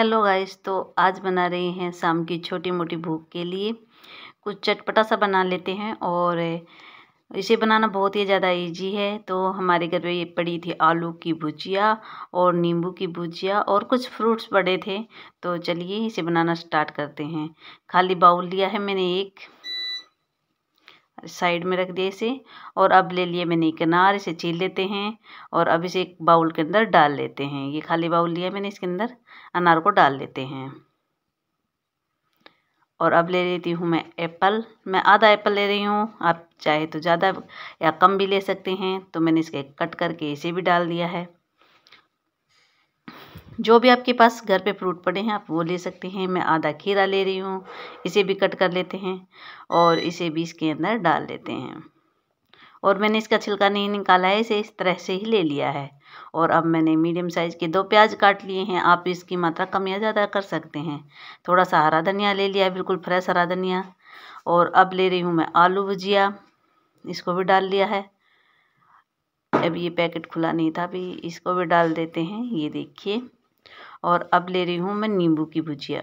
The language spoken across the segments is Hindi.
हेलो गाइस तो आज बना रहे हैं शाम की छोटी मोटी भूख के लिए कुछ चटपटा सा बना लेते हैं और इसे बनाना बहुत ही ज़्यादा इजी है तो हमारे घर पे ये पड़ी थी आलू की भुजिया और नींबू की भुजिया और कुछ फ्रूट्स पड़े थे तो चलिए इसे बनाना स्टार्ट करते हैं खाली बाउल लिया है मैंने एक साइड में रख दिया इसे और अब ले लिए मैंने किनार इसे छील लेते हैं और अब इसे एक बाउल के अंदर डाल लेते हैं ये खाली बाउल लिया मैंने इसके अंदर अनार को डाल लेते हैं और अब ले लेती हूँ मैं एप्पल मैं आधा एप्पल ले रही हूँ आप चाहे तो ज़्यादा या कम भी ले सकते हैं तो मैंने इसके कट करके इसे भी डाल दिया है जो भी आपके पास घर पे फ्रूट पड़े हैं आप वो ले सकते हैं मैं आधा खीरा ले रही हूँ इसे भी कट कर लेते हैं और इसे भी इसके अंदर डाल लेते हैं और मैंने इसका छिलका नहीं निकाला है इसे इस तरह से ही ले लिया है और अब मैंने मीडियम साइज़ के दो प्याज काट लिए हैं आप इसकी मात्रा कम या ज़्यादा कर सकते हैं थोड़ा सा हरा धनिया ले लिया बिल्कुल फ्रेश हरा धनिया और अब ले रही हूँ मैं आलू भुजिया इसको भी डाल लिया है अब ये पैकेट खुला नहीं था अभी इसको भी डाल देते हैं ये देखिए और अब ले रही हूँ मैं नींबू की भुजिया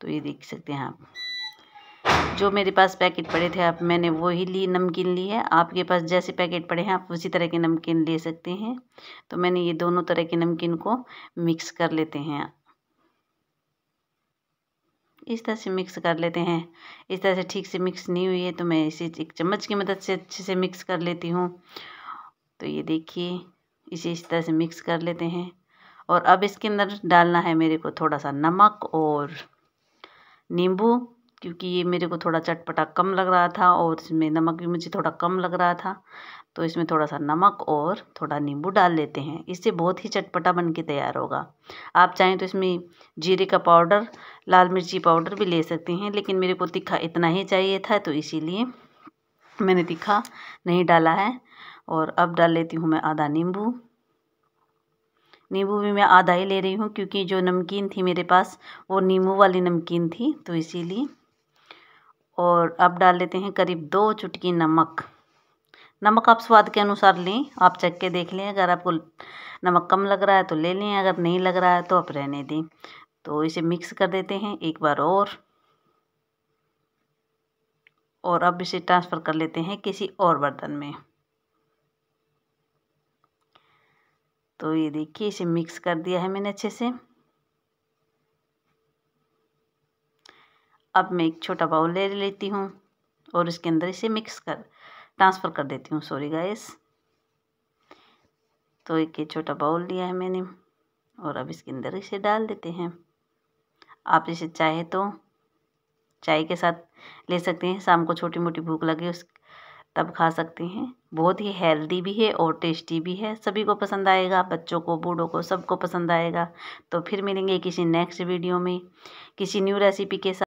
तो ये देख सकते हैं आप जो मेरे पास पैकेट पड़े थे आप मैंने वो ही ली नमकीन ली है आपके पास जैसे पैकेट पड़े हैं आप उसी तरह के नमकीन ले सकते हैं तो मैंने ये दोनों तरह के नमकीन को मिक्स कर लेते हैं इस तरह से मिक्स कर लेते हैं इस तरह से ठीक से मिक्स नहीं हुई है तो मैं इसे एक चम्मच की मदद से अच्छे से मिक्स कर लेती हूँ तो ये देखिए इसे इस तरह से मिक्स कर लेते हैं और अब इसके अंदर डालना है मेरे को थोड़ा सा नमक और नींबू क्योंकि ये मेरे को थोड़ा चटपटा कम लग रहा था और इसमें नमक भी मुझे थोड़ा कम लग रहा था तो इसमें थोड़ा सा नमक और थोड़ा नींबू डाल लेते हैं इससे बहुत ही चटपटा बन के तैयार होगा आप चाहें तो इसमें जीरे का पाउडर लाल मिर्ची पाउडर भी ले सकते हैं लेकिन मेरे को तीखा इतना ही चाहिए था तो इसीलिए मैंने तीखा नहीं डाला है और अब डाल लेती हूँ मैं आधा नींबू नींबू भी मैं आधा ही ले रही हूँ क्योंकि जो नमकीन थी मेरे पास वो नींबू वाली नमकीन थी तो इसीलिए और अब डाल लेते हैं करीब दो चुटकी नमक नमक आप स्वाद के अनुसार लें आप चख के देख लें अगर आपको नमक कम लग रहा है तो ले लें अगर नहीं लग रहा है तो आप रहने दें तो इसे मिक्स कर देते हैं एक बार और और अब इसे ट्रांसफ़र कर लेते हैं किसी और बर्तन में तो ये देखिए इसे मिक्स कर दिया है मैंने अच्छे से अब मैं एक छोटा बाउल ले लेती हूँ और इसके अंदर इसे मिक्स कर ट्रांसफ़र कर देती हूँ सॉरी गाइस तो एक ये छोटा बाउल लिया है मैंने और अब इसके अंदर इसे डाल देते हैं आप इसे चाहे तो चाय के साथ ले सकते हैं शाम को छोटी मोटी भूख लगे उस तब खा सकते हैं बहुत ही हेल्दी भी है और टेस्टी भी है सभी को पसंद आएगा बच्चों को बूढ़ों को सबको पसंद आएगा तो फिर मिलेंगे किसी नेक्स्ट वीडियो में किसी न्यू रेसिपी के साथ